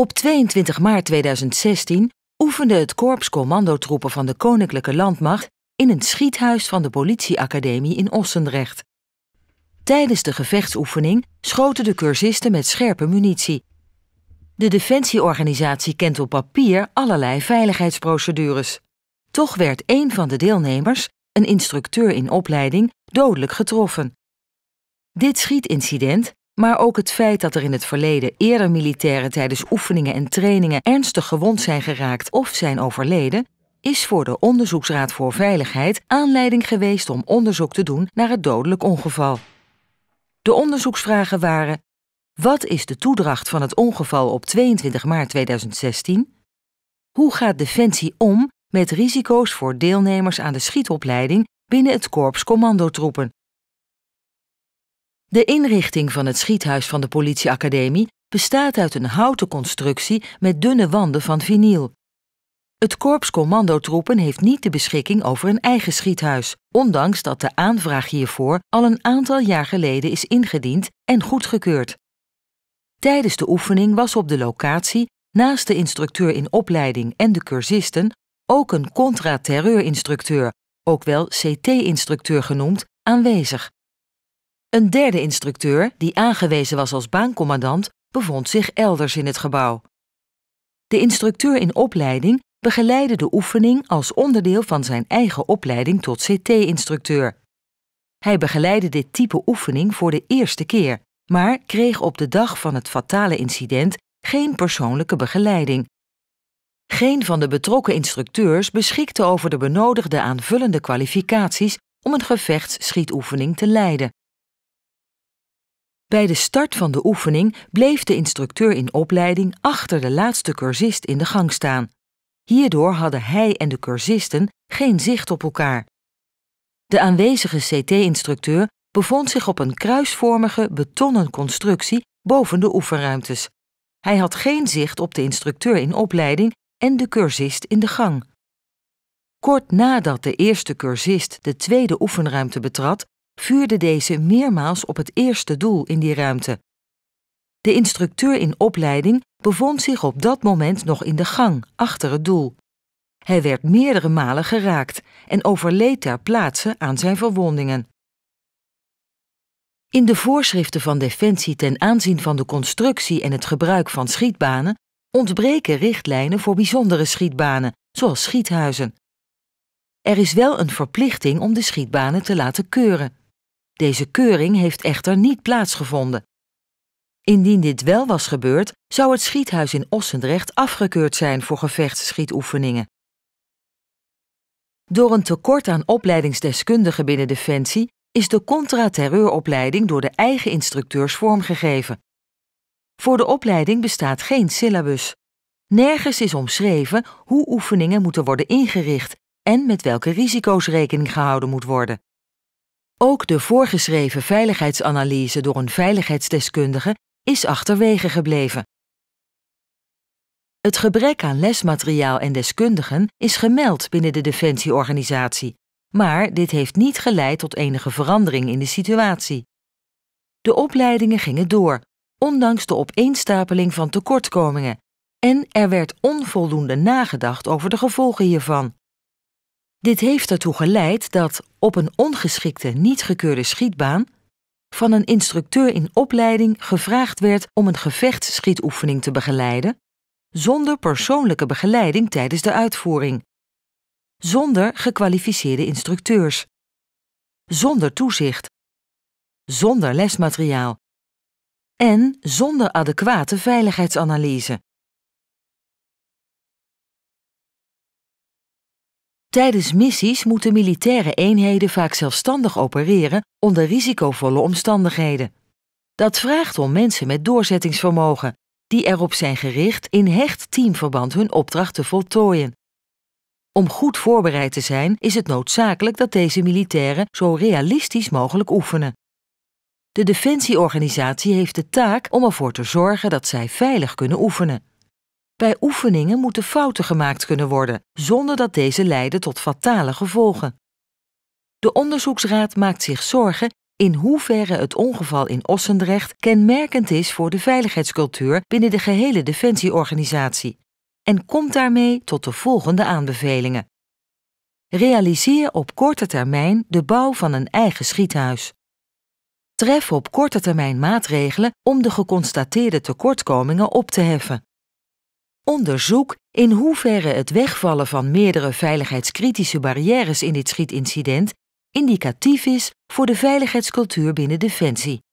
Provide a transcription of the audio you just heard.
Op 22 maart 2016 oefende het korps commandotroepen van de Koninklijke Landmacht in het schiethuis van de politieacademie in Ossendrecht. Tijdens de gevechtsoefening schoten de cursisten met scherpe munitie. De defensieorganisatie kent op papier allerlei veiligheidsprocedures. Toch werd een van de deelnemers, een instructeur in opleiding, dodelijk getroffen. Dit schietincident, maar ook het feit dat er in het verleden eerder militairen tijdens oefeningen en trainingen ernstig gewond zijn geraakt of zijn overleden, is voor de Onderzoeksraad voor Veiligheid aanleiding geweest om onderzoek te doen naar het dodelijk ongeval. De onderzoeksvragen waren: wat is de toedracht van het ongeval op 22 maart 2016? Hoe gaat Defensie om met risico's voor deelnemers aan de schietopleiding binnen het korps commandotroepen. De inrichting van het schiethuis van de politieacademie bestaat uit een houten constructie met dunne wanden van vinyl. Het korps commandotroepen heeft niet de beschikking over een eigen schiethuis, ondanks dat de aanvraag hiervoor al een aantal jaar geleden is ingediend en goedgekeurd. Tijdens de oefening was op de locatie, naast de instructeur in opleiding en de cursisten, ook een contra instructeur, ook wel CT-instructeur genoemd, aanwezig. Een derde instructeur, die aangewezen was als baancommandant, bevond zich elders in het gebouw. De instructeur in opleiding begeleidde de oefening als onderdeel van zijn eigen opleiding tot CT-instructeur. Hij begeleidde dit type oefening voor de eerste keer, maar kreeg op de dag van het fatale incident geen persoonlijke begeleiding, geen van de betrokken instructeurs beschikte over de benodigde aanvullende kwalificaties om een gevechtsschietoefening te leiden. Bij de start van de oefening bleef de instructeur in opleiding achter de laatste cursist in de gang staan. Hierdoor hadden hij en de cursisten geen zicht op elkaar. De aanwezige CT-instructeur bevond zich op een kruisvormige betonnen constructie boven de oefenruimtes. Hij had geen zicht op de instructeur in opleiding en de cursist in de gang. Kort nadat de eerste cursist de tweede oefenruimte betrad, vuurde deze meermaals op het eerste doel in die ruimte. De instructeur in opleiding bevond zich op dat moment nog in de gang, achter het doel. Hij werd meerdere malen geraakt en overleed ter plaatse aan zijn verwondingen. In de voorschriften van Defensie ten aanzien van de constructie en het gebruik van schietbanen ontbreken richtlijnen voor bijzondere schietbanen, zoals schiethuizen. Er is wel een verplichting om de schietbanen te laten keuren. Deze keuring heeft echter niet plaatsgevonden. Indien dit wel was gebeurd, zou het schiethuis in Ossendrecht afgekeurd zijn voor gevechtsschietoefeningen. Door een tekort aan opleidingsdeskundigen binnen Defensie is de contra-terreuropleiding door de eigen instructeurs vormgegeven. Voor de opleiding bestaat geen syllabus. Nergens is omschreven hoe oefeningen moeten worden ingericht en met welke risico's rekening gehouden moet worden. Ook de voorgeschreven veiligheidsanalyse door een veiligheidsdeskundige is achterwege gebleven. Het gebrek aan lesmateriaal en deskundigen is gemeld binnen de defensieorganisatie, maar dit heeft niet geleid tot enige verandering in de situatie. De opleidingen gingen door, ondanks de opeenstapeling van tekortkomingen, en er werd onvoldoende nagedacht over de gevolgen hiervan. Dit heeft ertoe geleid dat op een ongeschikte, niet gekeurde schietbaan van een instructeur in opleiding gevraagd werd om een gevechtsschietoefening te begeleiden, zonder persoonlijke begeleiding tijdens de uitvoering, zonder gekwalificeerde instructeurs, zonder toezicht, zonder lesmateriaal en zonder adequate veiligheidsanalyse. Tijdens missies moeten militaire eenheden vaak zelfstandig opereren onder risicovolle omstandigheden. Dat vraagt om mensen met doorzettingsvermogen, die erop zijn gericht in hecht teamverband hun opdracht te voltooien. Om goed voorbereid te zijn is het noodzakelijk dat deze militairen zo realistisch mogelijk oefenen. De defensieorganisatie heeft de taak om ervoor te zorgen dat zij veilig kunnen oefenen. Bij oefeningen moeten fouten gemaakt kunnen worden, zonder dat deze leiden tot fatale gevolgen. De onderzoeksraad maakt zich zorgen in hoeverre het ongeval in Ossendrecht kenmerkend is voor de veiligheidscultuur binnen de gehele defensieorganisatie en komt daarmee tot de volgende aanbevelingen. Realiseer op korte termijn de bouw van een eigen schiethuis. Tref op korte termijn maatregelen om de geconstateerde tekortkomingen op te heffen. Onderzoek in hoeverre het wegvallen van meerdere veiligheidskritische barrières in dit schietincident indicatief is voor de veiligheidscultuur binnen Defensie.